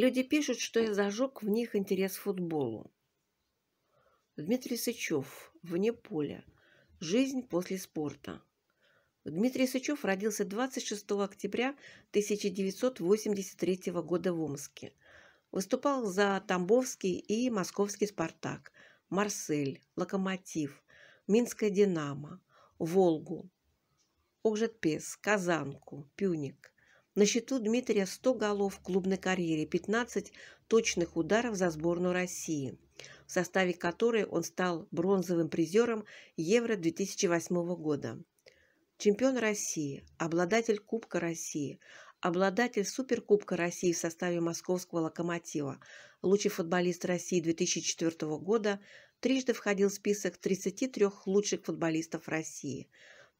Люди пишут, что я зажег в них интерес к футболу. Дмитрий Сычев. Вне поля. Жизнь после спорта. Дмитрий Сычев родился 26 октября 1983 года в Омске. Выступал за Тамбовский и Московский «Спартак», «Марсель», «Локомотив», «Минское Динамо», «Волгу», «Ожетпес», «Казанку», «Пюник». На счету Дмитрия 100 голов в клубной карьере, 15 точных ударов за сборную России, в составе которой он стал бронзовым призером Евро 2008 года. Чемпион России, обладатель Кубка России, обладатель Суперкубка России в составе московского «Локомотива», лучший футболист России 2004 года, трижды входил в список 33 лучших футболистов России.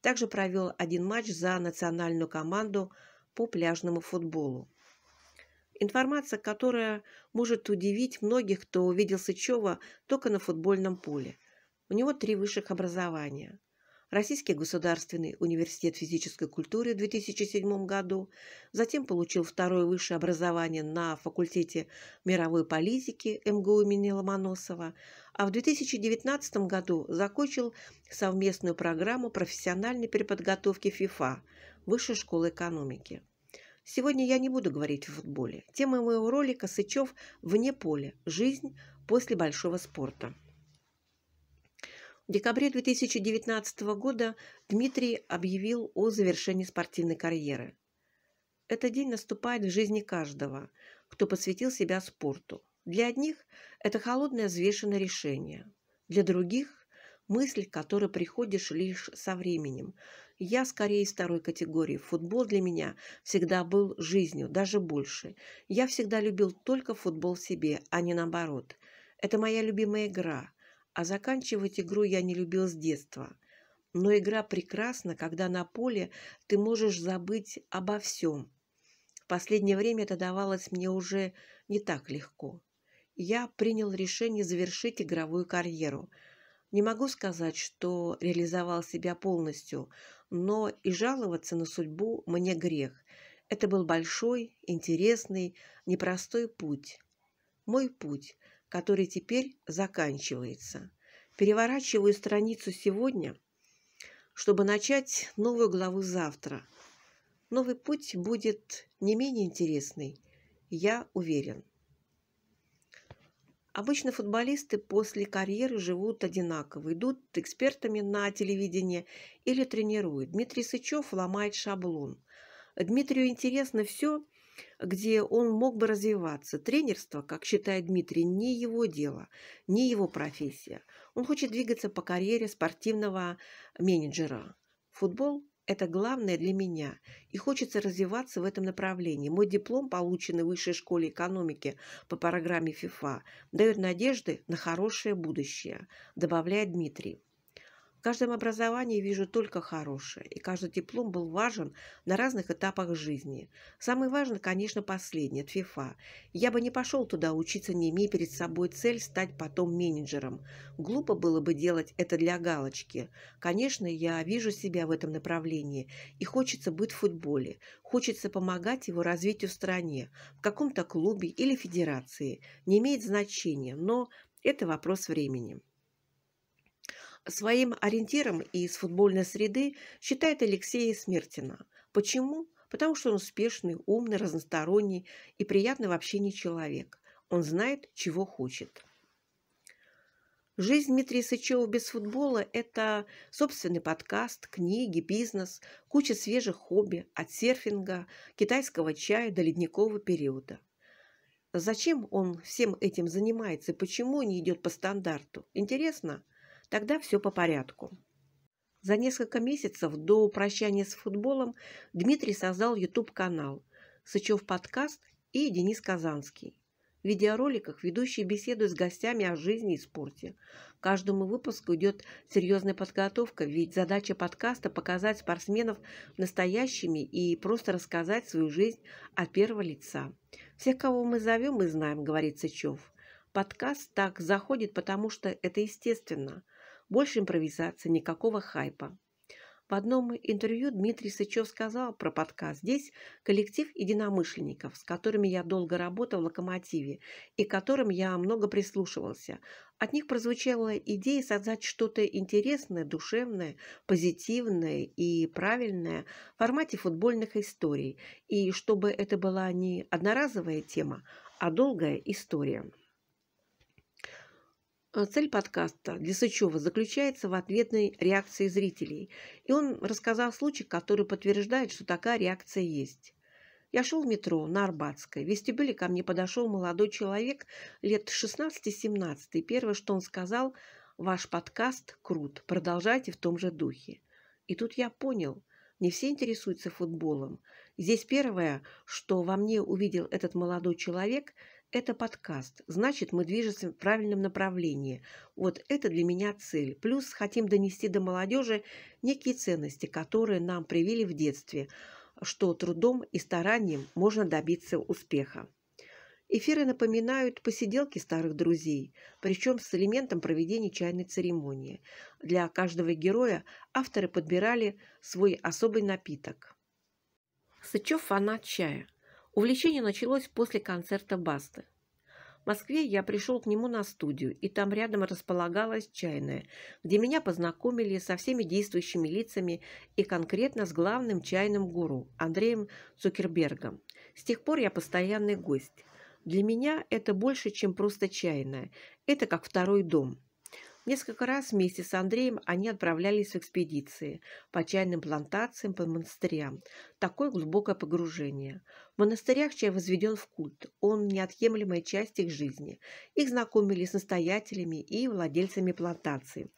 Также провел один матч за национальную команду по пляжному футболу. Информация, которая может удивить многих, кто увидел Сычева только на футбольном поле. У него три высших образования. Российский государственный университет физической культуры в 2007 году, затем получил второе высшее образование на факультете мировой политики МГУ имени Ломоносова, а в 2019 году закончил совместную программу профессиональной переподготовки ФИФА Высшей школы экономики. Сегодня я не буду говорить о футболе. Тема моего ролика «Сычев вне поля. Жизнь после большого спорта». В декабре 2019 года Дмитрий объявил о завершении спортивной карьеры. Этот день наступает в жизни каждого, кто посвятил себя спорту. Для одних это холодное взвешенное решение, для других – мысль, к которой приходишь лишь со временем, я скорее из второй категории. Футбол для меня всегда был жизнью, даже больше. Я всегда любил только футбол себе, а не наоборот. Это моя любимая игра. А заканчивать игру я не любил с детства. Но игра прекрасна, когда на поле ты можешь забыть обо всем. В последнее время это давалось мне уже не так легко. Я принял решение завершить игровую карьеру. Не могу сказать, что реализовал себя полностью – но и жаловаться на судьбу мне грех. Это был большой, интересный, непростой путь. Мой путь, который теперь заканчивается. Переворачиваю страницу сегодня, чтобы начать новую главу завтра. Новый путь будет не менее интересный, я уверен. Обычно футболисты после карьеры живут одинаково, идут экспертами на телевидение или тренируют. Дмитрий Сычев ломает шаблон. Дмитрию интересно все, где он мог бы развиваться. Тренерство, как считает Дмитрий, не его дело, не его профессия. Он хочет двигаться по карьере спортивного менеджера. Футбол это главное для меня, и хочется развиваться в этом направлении. Мой диплом, полученный в Высшей школе экономики по программе ФИФА, дает надежды на хорошее будущее, добавляет Дмитрий. В каждом образовании вижу только хорошее, и каждый диплом был важен на разных этапах жизни. Самый важный, конечно, последний – от ФИФА. Я бы не пошел туда учиться, не имея перед собой цель стать потом менеджером. Глупо было бы делать это для галочки. Конечно, я вижу себя в этом направлении, и хочется быть в футболе, хочется помогать его развитию в стране, в каком-то клубе или федерации. Не имеет значения, но это вопрос времени. Своим ориентиром из футбольной среды считает Алексея Смертина. Почему? Потому что он успешный, умный, разносторонний и приятный в общении человек. Он знает, чего хочет. Жизнь Дмитрия Сычева без футбола – это собственный подкаст, книги, бизнес, куча свежих хобби от серфинга, китайского чая до ледникового периода. Зачем он всем этим занимается и почему не идет по стандарту? Интересно? Тогда все по порядку. За несколько месяцев до прощания с футболом Дмитрий создал YouTube-канал «Сычев подкаст» и «Денис Казанский». В видеороликах ведущие беседуют с гостями о жизни и спорте. каждому выпуску идет серьезная подготовка, ведь задача подкаста – показать спортсменов настоящими и просто рассказать свою жизнь от первого лица. «Всех, кого мы зовем мы знаем», – говорит Сычев. Подкаст так заходит, потому что это естественно. Больше импровизации, никакого хайпа. В одном интервью Дмитрий Сычев сказал про подкаст. Здесь коллектив единомышленников, с которыми я долго работал в «Локомотиве» и которым я много прислушивался. От них прозвучала идея создать что-то интересное, душевное, позитивное и правильное в формате футбольных историй. И чтобы это была не одноразовая тема, а долгая история. Э, цель подкаста для Сычева заключается в ответной реакции зрителей, и он рассказал случай, который подтверждает, что такая реакция есть. Я шел в метро на Арбатской. В вестибюле ко мне подошел молодой человек лет 16-17, и первое, что он сказал, «Ваш подкаст крут, продолжайте в том же духе». И тут я понял, не все интересуются футболом. Здесь первое, что во мне увидел этот молодой человек – это подкаст, значит, мы движемся в правильном направлении. Вот это для меня цель. Плюс хотим донести до молодежи некие ценности, которые нам привили в детстве, что трудом и старанием можно добиться успеха. Эфиры напоминают посиделки старых друзей, причем с элементом проведения чайной церемонии. Для каждого героя авторы подбирали свой особый напиток. Сычев фанат чая – Увлечение началось после концерта Басты. В Москве я пришел к нему на студию, и там рядом располагалась чайная, где меня познакомили со всеми действующими лицами и конкретно с главным чайным гуру Андреем Цукербергом. С тех пор я постоянный гость. Для меня это больше, чем просто чайная. Это как второй дом. Несколько раз вместе с Андреем они отправлялись в экспедиции по чайным плантациям, по монастырям. Такое глубокое погружение. В монастырях чай возведен в культ. Он – неотъемлемая часть их жизни. Их знакомили с настоятелями и владельцами плантаций.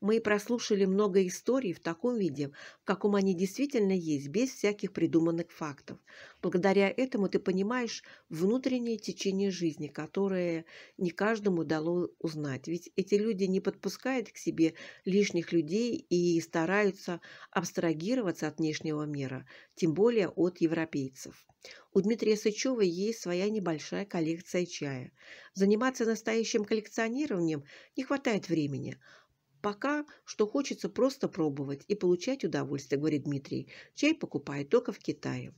Мы прослушали много историй в таком виде, в каком они действительно есть, без всяких придуманных фактов. Благодаря этому ты понимаешь внутреннее течение жизни, которое не каждому дало узнать. Ведь эти люди не подпускают к себе лишних людей и стараются абстрагироваться от внешнего мира, тем более от европейцев. У Дмитрия Сычева есть своя небольшая коллекция чая. Заниматься настоящим коллекционированием не хватает времени – Пока что хочется просто пробовать и получать удовольствие, говорит Дмитрий. Чай покупает только в Китае.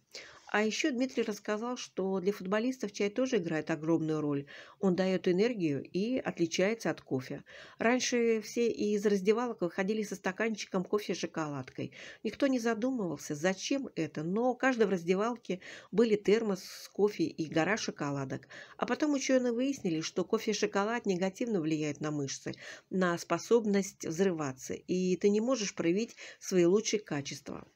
А еще Дмитрий рассказал, что для футболистов чай тоже играет огромную роль. Он дает энергию и отличается от кофе. Раньше все из раздевалок выходили со стаканчиком кофе с шоколадкой. Никто не задумывался, зачем это, но у каждого в раздевалке были термос с кофе и гора шоколадок. А потом ученые выяснили, что кофе и шоколад негативно влияют на мышцы, на способность взрываться, и ты не можешь проявить свои лучшие качества.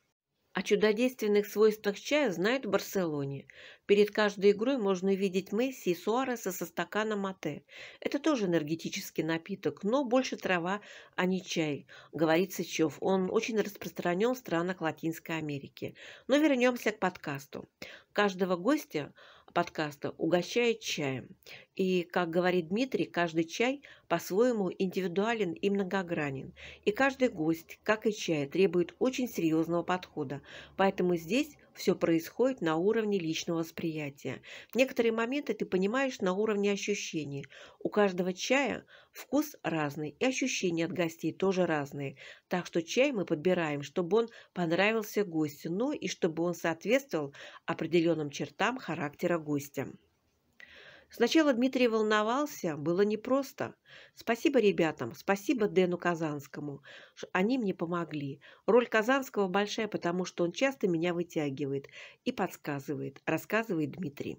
О чудодейственных свойствах чая знают в Барселоне. Перед каждой игрой можно видеть Месси и Суареса со стаканом мате. Это тоже энергетический напиток, но больше трава, а не чай, говорит Сычев. Он очень распространен в странах Латинской Америки. Но вернемся к подкасту. Каждого гостя подкаста угощает чаем. И, как говорит Дмитрий, каждый чай по-своему индивидуален и многогранен. И каждый гость, как и чай, требует очень серьезного подхода. Поэтому здесь все происходит на уровне личного восприятия. В Некоторые моменты ты понимаешь на уровне ощущений. У каждого чая вкус разный, и ощущения от гостей тоже разные. Так что чай мы подбираем, чтобы он понравился гостю, ну и чтобы он соответствовал определенным чертам характера гостя. Сначала Дмитрий волновался, было непросто. Спасибо ребятам, спасибо Дэну Казанскому. Они мне помогли. Роль Казанского большая, потому что он часто меня вытягивает и подсказывает, рассказывает Дмитрий.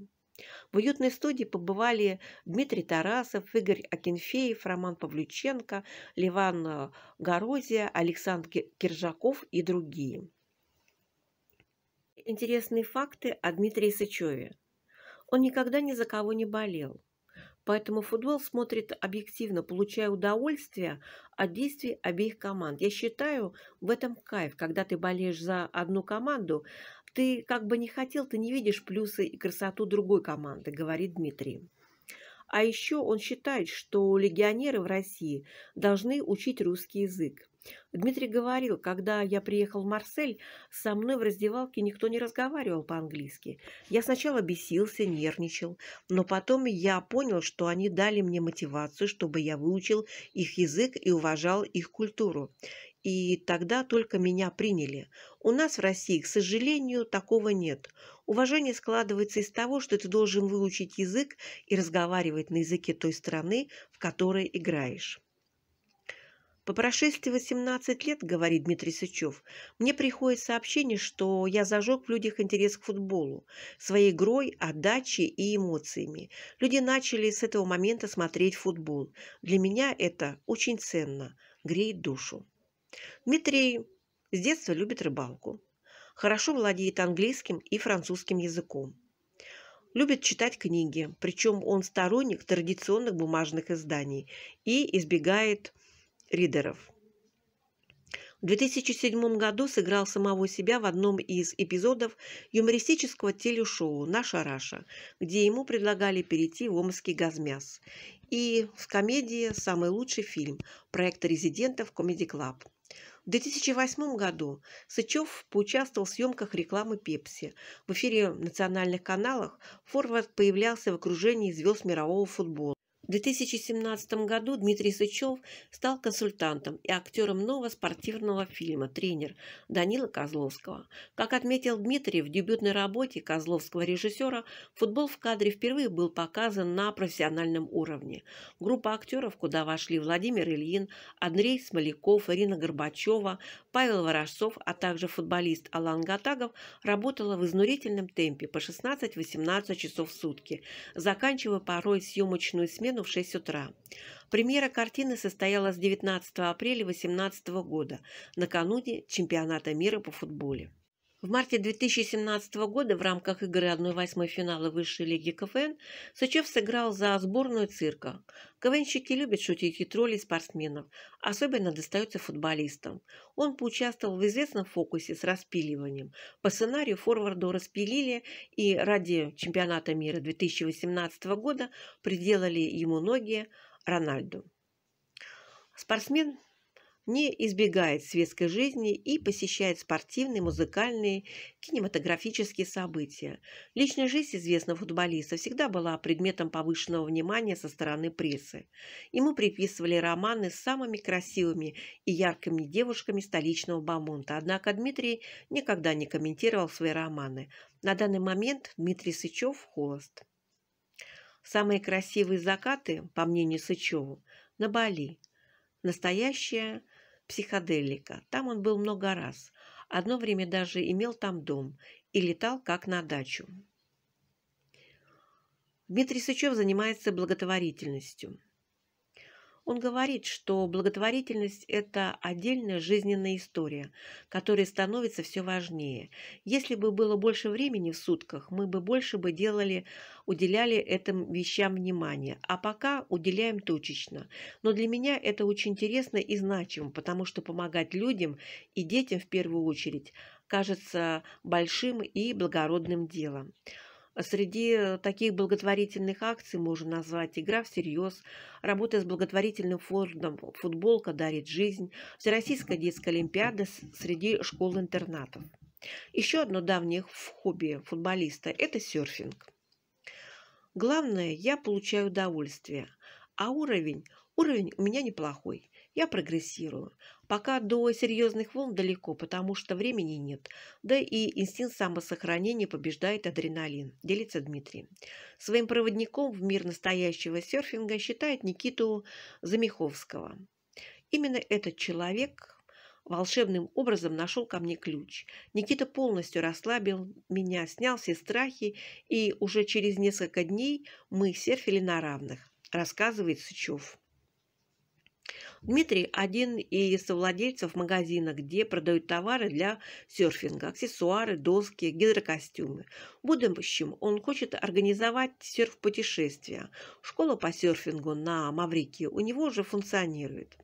В уютной студии побывали Дмитрий Тарасов, Игорь Акинфеев, Роман Павлюченко, Ливан э, Горозия, Александр Киржаков и другие. Интересные факты о Дмитрии Сычеве. Он никогда ни за кого не болел. Поэтому футбол смотрит объективно, получая удовольствие от действий обеих команд. Я считаю, в этом кайф. Когда ты болеешь за одну команду, ты как бы не хотел, ты не видишь плюсы и красоту другой команды, говорит Дмитрий. А еще он считает, что легионеры в России должны учить русский язык. Дмитрий говорил, когда я приехал в Марсель, со мной в раздевалке никто не разговаривал по-английски. Я сначала бесился, нервничал, но потом я понял, что они дали мне мотивацию, чтобы я выучил их язык и уважал их культуру. И тогда только меня приняли. У нас в России, к сожалению, такого нет. Уважение складывается из того, что ты должен выучить язык и разговаривать на языке той страны, в которой играешь. По прошествии 18 лет, говорит Дмитрий Сычев, мне приходит сообщение, что я зажег в людях интерес к футболу, своей игрой, отдачей и эмоциями. Люди начали с этого момента смотреть футбол. Для меня это очень ценно, греет душу. Дмитрий с детства любит рыбалку. Хорошо владеет английским и французским языком. Любит читать книги, причем он сторонник традиционных бумажных изданий и избегает ридеров. В 2007 году сыграл самого себя в одном из эпизодов юмористического телешоу «Наша Раша», где ему предлагали перейти в омский газмяс. И в комедии «Самый лучший фильм» проекта резидентов «Комеди Клаб». В 2008 году Сычев поучаствовал в съемках рекламы «Пепси». В эфире национальных каналов форвард появлялся в окружении звезд мирового футбола. В 2017 году Дмитрий Сычев стал консультантом и актером нового спортивного фильма «Тренер» Данила Козловского. Как отметил Дмитрий, в дебютной работе козловского режиссера футбол в кадре впервые был показан на профессиональном уровне. Группа актеров, куда вошли Владимир Ильин, Андрей Смоляков, Ирина Горбачева, Павел Ворожцов, а также футболист Алан Гатагов, работала в изнурительном темпе по 16-18 часов в сутки, заканчивая порой съемочную смену Елену в 6 утра. Премьера картины состоялась с 19 апреля 2018 года, накануне чемпионата мира по футболу. В марте 2017 года в рамках игры 1-8 финала высшей лиги КФН Сычев сыграл за сборную цирка. КВНщики любят шутить и троллей спортсменов, особенно достается футболистам. Он поучаствовал в известном фокусе с распиливанием. По сценарию форварду распилили и ради чемпионата мира 2018 года приделали ему ноги Рональду. Спортсмен не избегает светской жизни и посещает спортивные, музыкальные, кинематографические события. Личная жизнь известного футболиста всегда была предметом повышенного внимания со стороны прессы. Ему приписывали романы с самыми красивыми и яркими девушками столичного Бамонта, однако Дмитрий никогда не комментировал свои романы. На данный момент Дмитрий Сычев холост. Самые красивые закаты, по мнению Сычева, на Бали. Настоящая психоделика. Там он был много раз. Одно время даже имел там дом и летал как на дачу. Дмитрий Сычев занимается благотворительностью. Он говорит, что благотворительность – это отдельная жизненная история, которая становится все важнее. Если бы было больше времени в сутках, мы бы больше бы делали, уделяли этим вещам внимание, а пока уделяем точечно. Но для меня это очень интересно и значимо, потому что помогать людям и детям в первую очередь кажется большим и благородным делом. Среди таких благотворительных акций можно назвать «Игра всерьез», работа с благотворительным фондом «Футболка дарит жизнь», Всероссийская детская олимпиада среди школ-интернатов. Еще одно давнее хобби футболиста – это серфинг. Главное, я получаю удовольствие, а уровень, уровень у меня неплохой. Я прогрессирую. Пока до серьезных волн далеко, потому что времени нет. Да и инстинкт самосохранения побеждает адреналин, делится Дмитрий. Своим проводником в мир настоящего серфинга считает Никиту Замиховского. Именно этот человек волшебным образом нашел ко мне ключ. Никита полностью расслабил меня, снял все страхи, и уже через несколько дней мы серфили на равных, рассказывает Сычев. Дмитрий – один из совладельцев магазина, где продают товары для серфинга, аксессуары, доски, гидрокостюмы. В будущем он хочет организовать серф-путешествия. Школа по серфингу на Маврике у него уже функционирует.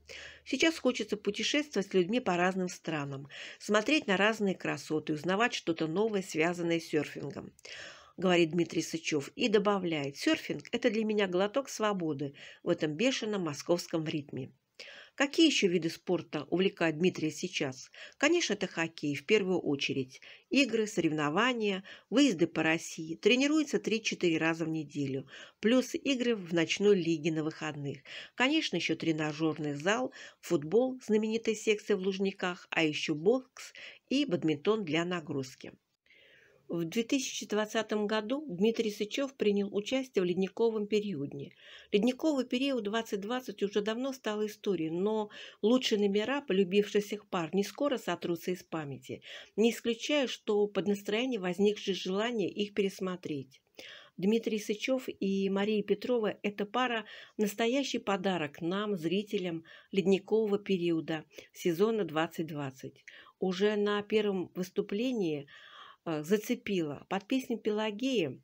Сейчас хочется путешествовать с людьми по разным странам, смотреть на разные красоты, узнавать что-то новое, связанное с серфингом говорит Дмитрий Сычев и добавляет, серфинг – это для меня глоток свободы в этом бешеном московском ритме. Какие еще виды спорта увлекают Дмитрия сейчас? Конечно, это хоккей в первую очередь. Игры, соревнования, выезды по России. Тренируется 3-4 раза в неделю. Плюс игры в ночной лиге на выходных. Конечно, еще тренажерный зал, футбол, знаменитая секция в Лужниках, а еще бокс и бадминтон для нагрузки. В 2020 году Дмитрий Сычев принял участие в ледниковом периоде. Ледниковый период 2020 уже давно стал историей, но лучшие номера полюбившихся пар не скоро сотрутся из памяти, не исключая, что под настроение возникшее желание их пересмотреть. Дмитрий Сычев и Мария Петрова – это пара – настоящий подарок нам, зрителям ледникового периода сезона 2020. Уже на первом выступлении – Э, зацепила Под песней Пелагеи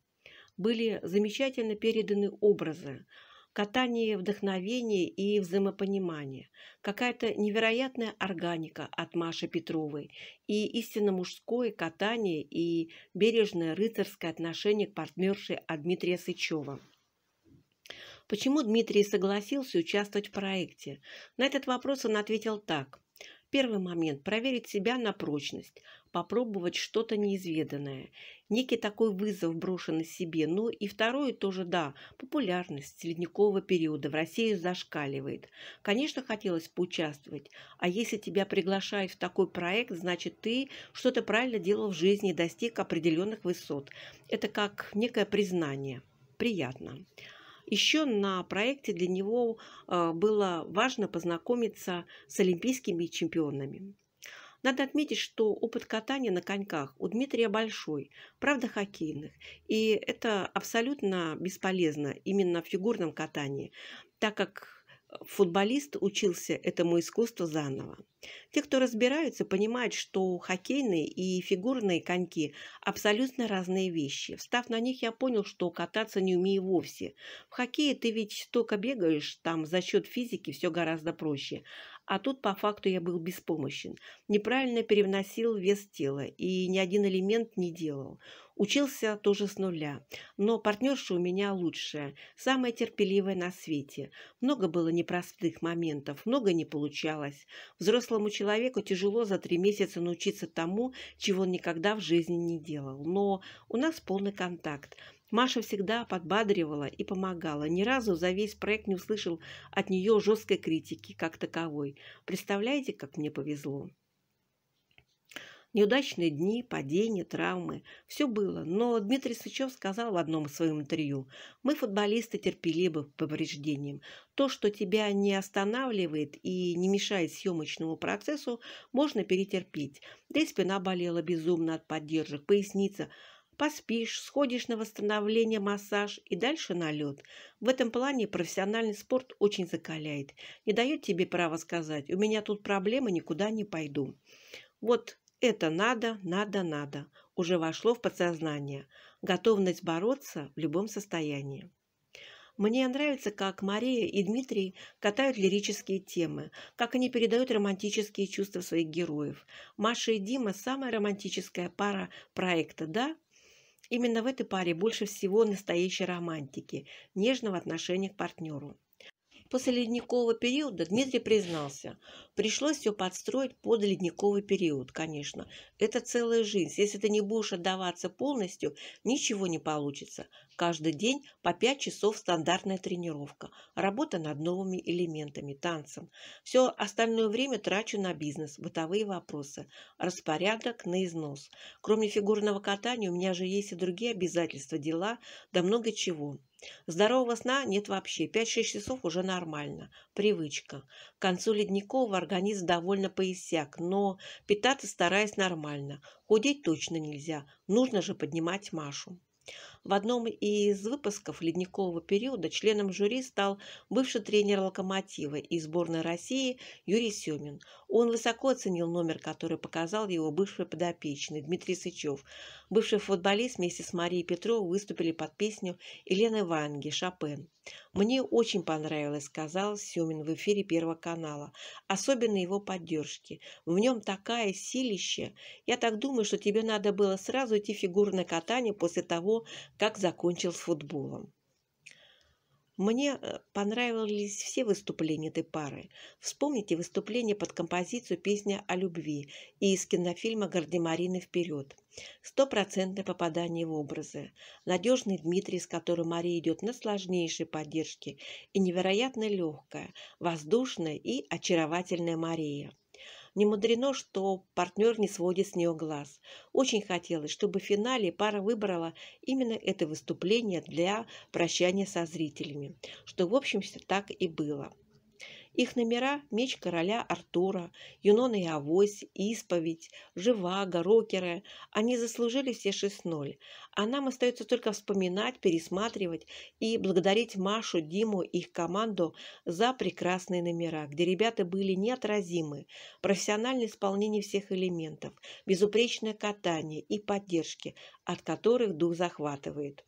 были замечательно переданы образы, катание вдохновения и взаимопонимания, какая-то невероятная органика от Маши Петровой и истинно мужское катание и бережное рыцарское отношение к партнерше от Дмитрия Сычева. Почему Дмитрий согласился участвовать в проекте? На этот вопрос он ответил так. Первый момент – проверить себя на прочность попробовать что-то неизведанное. Некий такой вызов брошен себе. Ну и второе тоже, да, популярность ледникового периода в России зашкаливает. Конечно, хотелось поучаствовать, а если тебя приглашают в такой проект, значит ты что-то правильно делал в жизни и достиг определенных высот. Это как некое признание. Приятно. Еще на проекте для него э, было важно познакомиться с олимпийскими чемпионами. Надо отметить, что опыт катания на коньках у Дмитрия большой, правда хоккейных, и это абсолютно бесполезно именно в фигурном катании, так как футболист учился этому искусству заново. Те, кто разбираются, понимают, что хоккейные и фигурные коньки – абсолютно разные вещи. Встав на них, я понял, что кататься не умею вовсе. В хоккее ты ведь только бегаешь, там за счет физики все гораздо проще а тут по факту я был беспомощен. Неправильно переносил вес тела, и ни один элемент не делал. Учился тоже с нуля, но партнерша у меня лучшая, самая терпеливая на свете. Много было непростых моментов, много не получалось. Взрослому человеку тяжело за три месяца научиться тому, чего он никогда в жизни не делал. Но у нас полный контакт – Маша всегда подбадривала и помогала. Ни разу за весь проект не услышал от нее жесткой критики как таковой. Представляете, как мне повезло? Неудачные дни, падения, травмы – все было. Но Дмитрий Сычев сказал в одном из своем интервью, «Мы, футболисты, терпеливы по повреждениям. То, что тебя не останавливает и не мешает съемочному процессу, можно перетерпеть. Да и спина болела безумно от поддержек, поясница – Поспишь, сходишь на восстановление, массаж и дальше на лед. В этом плане профессиональный спорт очень закаляет. Не дает тебе права сказать, у меня тут проблемы, никуда не пойду. Вот это надо, надо, надо уже вошло в подсознание. Готовность бороться в любом состоянии. Мне нравится, как Мария и Дмитрий катают лирические темы, как они передают романтические чувства своих героев. Маша и Дима – самая романтическая пара проекта, да? Именно в этой паре больше всего настоящей романтики, нежного отношения к партнеру. После ледникового периода Дмитрий признался, пришлось все подстроить под ледниковый период, конечно. Это целая жизнь. Если ты не будешь отдаваться полностью, ничего не получится. Каждый день по 5 часов стандартная тренировка, работа над новыми элементами, танцем. Все остальное время трачу на бизнес, бытовые вопросы, распорядок на износ. Кроме фигурного катания у меня же есть и другие обязательства, дела, да много чего. Здорового сна нет вообще. 5-6 часов уже нормально. Привычка. К концу ледникового организм довольно поясяк, но питаться стараясь нормально. Худеть точно нельзя. Нужно же поднимать Машу. В одном из выпусков ледникового периода членом жюри стал бывший тренер «Локомотива» и сборной России Юрий Семин. Он высоко оценил номер, который показал его бывший подопечный Дмитрий Сычев. Бывший футболист вместе с Марией Петровой выступили под песню Елены Ванги «Шопен». «Мне очень понравилось», — сказал Семин в эфире Первого канала. «Особенно его поддержки. В нем такая силища. Я так думаю, что тебе надо было сразу идти в фигурное катание после того, как закончил с футболом. Мне э, понравились все выступления этой пары. Вспомните выступление под композицию «Песня о любви» и из кинофильма «Гардемарины вперед». Стопроцентное попадание в образы. Надежный Дмитрий, с которым Мария идет на сложнейшей поддержке, и невероятно легкая, воздушная и очаровательная Мария – не мудрено, что партнер не сводит с нее глаз. Очень хотелось, чтобы в финале пара выбрала именно это выступление для прощания со зрителями, что в общем-то так и было. Их номера «Меч короля Артура», «Юнона и Авось», «Исповедь», «Живаго», «Рокеры». Они заслужили все 6-0. А нам остается только вспоминать, пересматривать и благодарить Машу, Диму и их команду за прекрасные номера, где ребята были неотразимы, профессиональное исполнение всех элементов, безупречное катание и поддержки, от которых дух захватывает.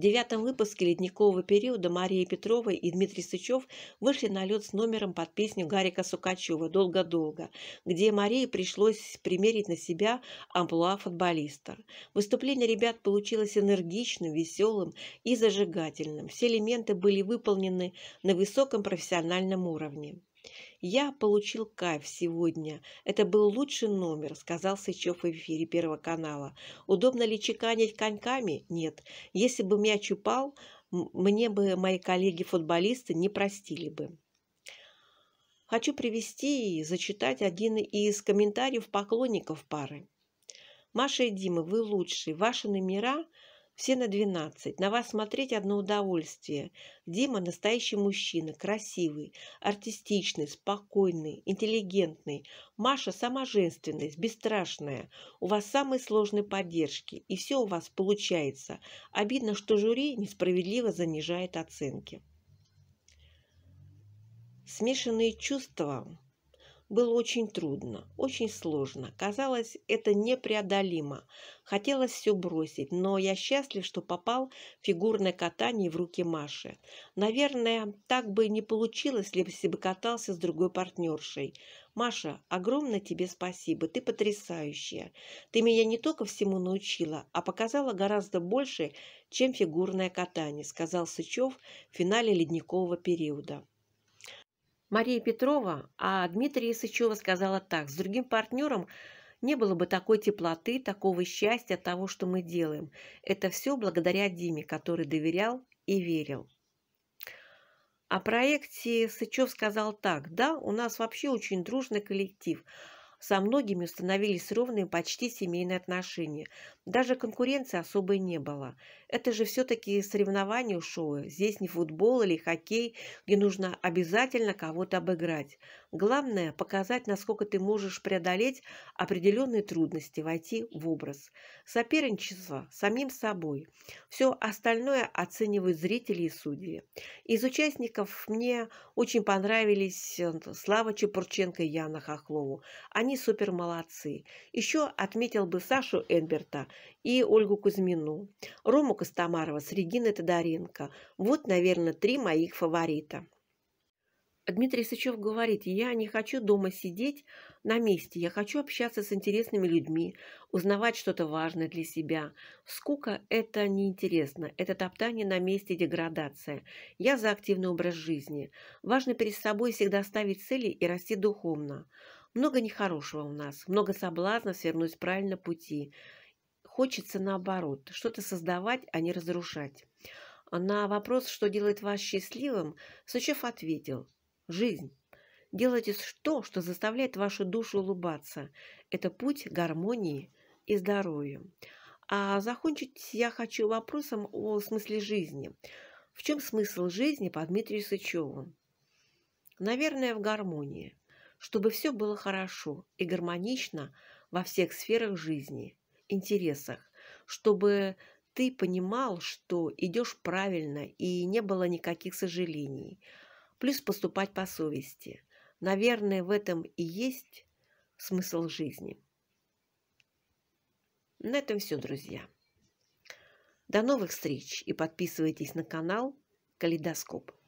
В девятом выпуске «Ледникового периода» Мария Петрова и Дмитрий Сычев вышли на лед с номером под песню Гарика Сукачева «Долго-долго», где Марии пришлось примерить на себя амплуа футболиста. Выступление ребят получилось энергичным, веселым и зажигательным. Все элементы были выполнены на высоком профессиональном уровне. «Я получил кайф сегодня. Это был лучший номер», — сказал Сычев в эфире Первого канала. «Удобно ли чеканить коньками? Нет. Если бы мяч упал, мне бы мои коллеги-футболисты не простили бы». Хочу привести и зачитать один из комментариев поклонников пары. «Маша и Дима, вы лучшие. Ваши номера все на 12. На вас смотреть одно удовольствие. Дима настоящий мужчина, красивый, артистичный, спокойный, интеллигентный. Маша сама женственность, бесстрашная. У вас самые сложные поддержки, и все у вас получается. Обидно, что жюри несправедливо занижает оценки. Смешанные чувства было очень трудно, очень сложно. Казалось, это непреодолимо. Хотелось все бросить, но я счастлив, что попал в фигурное катание в руки Маши. Наверное, так бы не получилось, если бы катался с другой партнершей. Маша, огромное тебе спасибо, ты потрясающая. Ты меня не только всему научила, а показала гораздо больше, чем фигурное катание, сказал Сычев в финале ледникового периода. Мария Петрова а Дмитрий Исычева сказала так. С другим партнером не было бы такой теплоты, такого счастья от того, что мы делаем. Это все благодаря Диме, который доверял и верил. О проекте Сычев сказал так. Да, у нас вообще очень дружный коллектив – со многими установились ровные почти семейные отношения. Даже конкуренции особой не было. Это же все-таки соревнования у шоу. Здесь не футбол или хоккей, где нужно обязательно кого-то обыграть. Главное – показать, насколько ты можешь преодолеть определенные трудности, войти в образ. Соперничество самим собой. Все остальное оценивают зрители и судьи. Из участников мне очень понравились э, Слава Чепурченко и Яна Хохлову. Они супер молодцы. Еще отметил бы Сашу Энберта и Ольгу Кузьмину, Рому Костомарова с Региной Тодоренко. Вот, наверное, три моих фаворита. Дмитрий Сычев говорит, я не хочу дома сидеть на месте, я хочу общаться с интересными людьми, узнавать что-то важное для себя. Скука – это неинтересно, это топтание на месте деградация. Я за активный образ жизни. Важно перед собой всегда ставить цели и расти духовно. Много нехорошего у нас, много соблазнов свернуть с правильного пути. Хочется наоборот, что-то создавать, а не разрушать. На вопрос, что делает вас счастливым, Сычев ответил – жизнь. Делайте то, что заставляет вашу душу улыбаться. Это путь гармонии и здоровью. А закончить я хочу вопросом о смысле жизни. В чем смысл жизни по Дмитрию Сычеву? Наверное, в гармонии. Чтобы все было хорошо и гармонично во всех сферах жизни, интересах. Чтобы ты понимал, что идешь правильно и не было никаких сожалений – плюс поступать по совести. Наверное, в этом и есть смысл жизни. На этом все, друзья. До новых встреч и подписывайтесь на канал «Калейдоскоп».